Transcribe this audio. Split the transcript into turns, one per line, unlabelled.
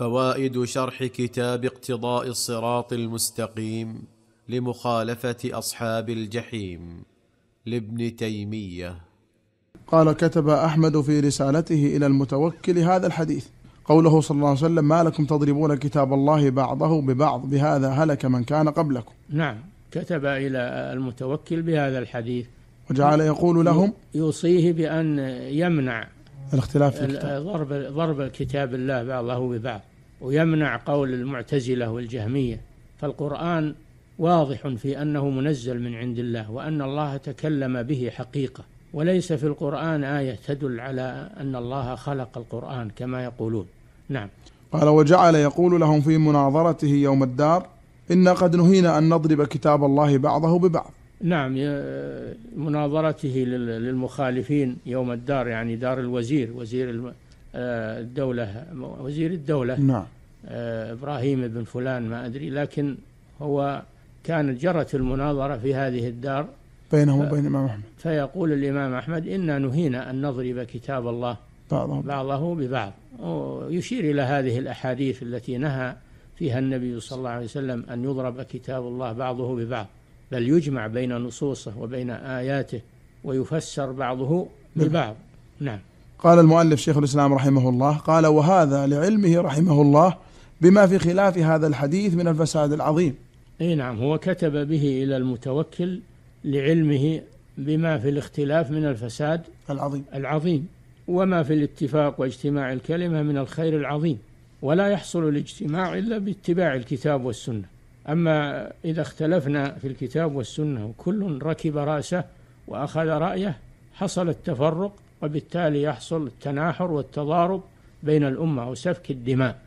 فوائد شرح كتاب اقتضاء الصراط المستقيم لمخالفه اصحاب الجحيم لابن تيميه
قال كتب احمد في رسالته الى المتوكل هذا الحديث قوله صلى الله عليه وسلم ما لكم تضربون كتاب الله بعضه ببعض بهذا هلك من كان قبلكم
نعم كتب الى المتوكل بهذا الحديث
وجعل يقول لهم
يوصيه بان يمنع الاختلاف في الكتاب ضرب ضرب كتاب الله بعضه ببعض ويمنع قول المعتزلة والجهمية فالقرآن واضح في أنه منزل من عند الله وأن الله تكلم به حقيقة وليس في القرآن آية تدل على أن الله خلق القرآن كما يقولون نعم
قال وجعل يقول لهم في مناظرته يوم الدار إنا قد نهينا أن نضرب كتاب الله بعضه ببعض
نعم مناظرته للمخالفين يوم الدار يعني دار الوزير وزير آه، الدولة وزير الدولة نعم آه، إبراهيم بن فلان ما أدري لكن هو كانت جرت المناظرة في هذه الدار بينه وبين الإمام أحمد فيقول الإمام أحمد إنا نهينا أن نضرب كتاب الله بعضه, بعضه ببعض ويشير إلى هذه الأحاديث التي نهى فيها النبي صلى الله عليه وسلم أن يضرب كتاب الله بعضه ببعض بل يجمع بين نصوصه وبين آياته ويفسر بعضه نعم. ببعض نعم
قال المؤلف شيخ الإسلام رحمه الله قال وهذا لعلمه رحمه الله بما في خلاف هذا الحديث من الفساد العظيم
اي نعم هو كتب به إلى المتوكل لعلمه بما في الاختلاف من الفساد العظيم العظيم وما في الاتفاق واجتماع الكلمة من الخير العظيم ولا يحصل الاجتماع إلا باتباع الكتاب والسنة أما إذا اختلفنا في الكتاب والسنة وكل ركب رأسه وأخذ رأيه حصل التفرق وبالتالي يحصل التناحر والتضارب بين الأمة وسفك الدماء